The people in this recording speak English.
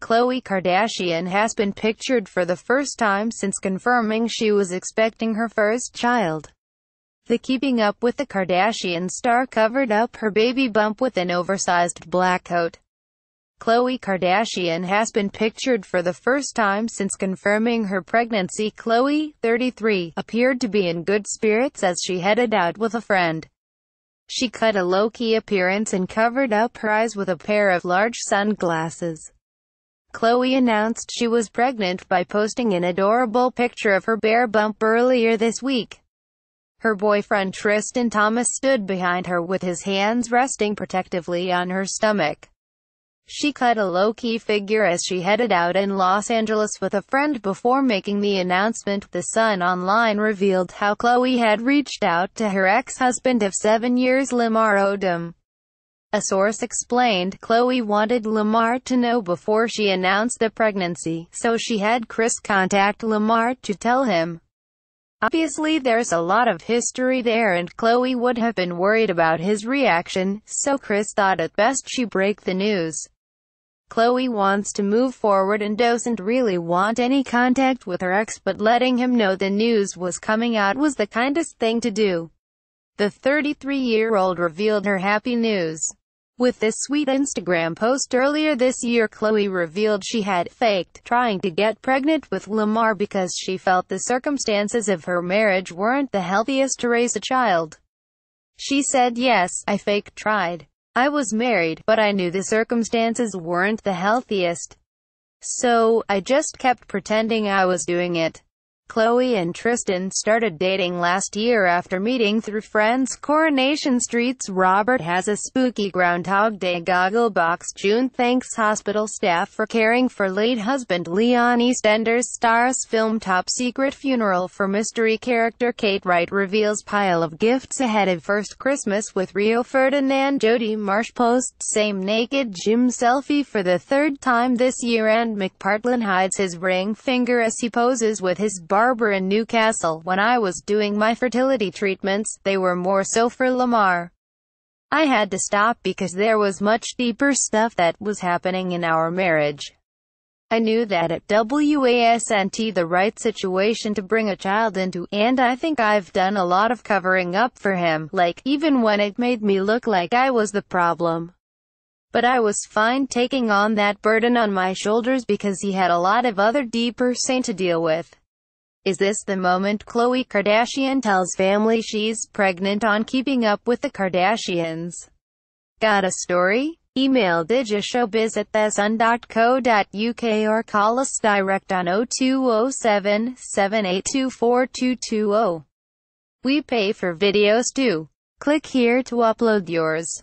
Khloe Kardashian has been pictured for the first time since confirming she was expecting her first child. The Keeping Up with the Kardashian star covered up her baby bump with an oversized black coat. Khloe Kardashian has been pictured for the first time since confirming her pregnancy. Khloe, 33, appeared to be in good spirits as she headed out with a friend. She cut a low-key appearance and covered up her eyes with a pair of large sunglasses. Chloe announced she was pregnant by posting an adorable picture of her bare bump earlier this week. Her boyfriend Tristan Thomas stood behind her with his hands resting protectively on her stomach. She cut a low-key figure as she headed out in Los Angeles with a friend before making the announcement. The Sun Online revealed how Chloe had reached out to her ex-husband of seven years Lamar Odom. A source explained, Chloe wanted Lamar to know before she announced the pregnancy, so she had Chris contact Lamar to tell him. Obviously there's a lot of history there and Chloe would have been worried about his reaction, so Chris thought it best she break the news. Chloe wants to move forward and doesn't really want any contact with her ex but letting him know the news was coming out was the kindest thing to do. The 33-year-old revealed her happy news. With this sweet Instagram post earlier this year Chloe revealed she had faked trying to get pregnant with Lamar because she felt the circumstances of her marriage weren't the healthiest to raise a child. She said yes, I faked tried. I was married, but I knew the circumstances weren't the healthiest. So, I just kept pretending I was doing it. Chloe and Tristan started dating last year after meeting through friends Coronation Street's Robert has a spooky Groundhog Day goggle box June thanks hospital staff for caring for late husband Leon EastEnders stars film Top Secret Funeral for mystery character Kate Wright reveals pile of gifts ahead of first Christmas with Rio Ferdinand Jodie Marsh posts same naked Jim selfie for the third time this year and McPartlin hides his ring finger as he poses with his bar Barbara and Newcastle when I was doing my fertility treatments, they were more so for Lamar. I had to stop because there was much deeper stuff that was happening in our marriage. I knew that at WASNT the right situation to bring a child into, and I think I've done a lot of covering up for him, like, even when it made me look like I was the problem. But I was fine taking on that burden on my shoulders because he had a lot of other deeper saint to deal with. Is this the moment Khloe Kardashian tells family she's pregnant on Keeping Up with the Kardashians? Got a story? Email digishowbiz at thesun.co.uk or call us direct on 0207 7824220. We pay for videos too. Click here to upload yours.